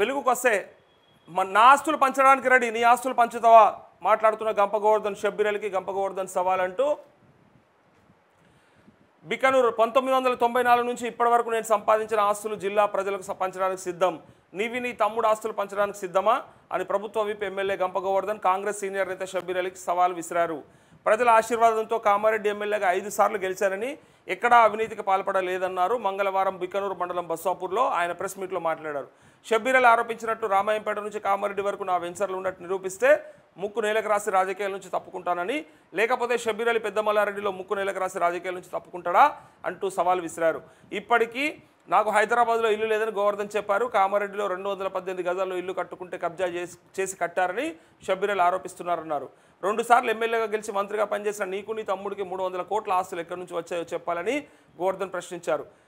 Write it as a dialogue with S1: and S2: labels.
S1: వెలుగుకు వస్తే మన నా ఆస్తులు పంచడానికి రెడీ నీ ఆస్తులు పంచుతావా మాట్లాడుతున్న గంపగోవర్ధన్ షబ్బీరలికి గంపగోవర్ధన్ సవాల్ అంటూ బికనూరు పంతొమ్మిది వందల తొంభై నాలుగు నుంచి ఇప్పటివరకు నేను సంపాదించిన ఆస్తులు జిల్లా ప్రజలకు పంచడానికి సిద్ధం నీవి నీ తమ్ముడు ఆస్తులు పంచడానికి సిద్ధమా అని ప్రభుత్వ whip MLA Gampa Goverdhan Congress senior నేత షబ్బీర్ సవాల్ విసిరారు ప్రజల ఆశీర్వాదంతో కామారెడ్డి ఎమ్మెల్యేగా ఐదు సార్లు గెలిచారని ఎక్కడా అవినీతికి పాల్పడలేదన్నారు మంగళవారం బికనూరు మండలం బస్సాపూర్లో ఆయన ప్రెస్ మీట్లో మాట్లాడారు షబ్బీరలు ఆరోపించినట్టు రామాయంపేట నుంచి కామారెడ్డి వరకు నా వెంచర్లు ఉన్నట్టు నిరూపిస్తే ముక్కు నేలకు రాసి రాజకీయాల నుంచి తప్పుకుంటానని లేకపోతే షబ్బీరలి పెద్దమల్లారెడ్డిలో ముక్కు నేలకు రాసి రాజకీయాల నుంచి తప్పుకుంటాడా అంటూ సవాల్ విసిరారు ఇప్పటికీ నాకు హైదరాబాద్లో ఇల్లు లేదని గోవర్ధన్ చెప్పారు కామారెడ్డిలో రెండు వందల పద్దెనిమిది గజాల్లో ఇల్లు కట్టుకుంటే కబ్జా చేసి చేసి కట్టారని షబ్బీరల్ ఆరోపిస్తున్నారన్నారు రెండుసార్లు ఎమ్మెల్యేగా గెలిచి మంత్రిగా పనిచేసిన నీకు నీ తమ్ముడికి మూడు వందల కోట్ల ఆస్తులు ఎక్కడి నుంచి వచ్చాయో చెప్పాలని గోవర్ధన్ ప్రశ్నించారు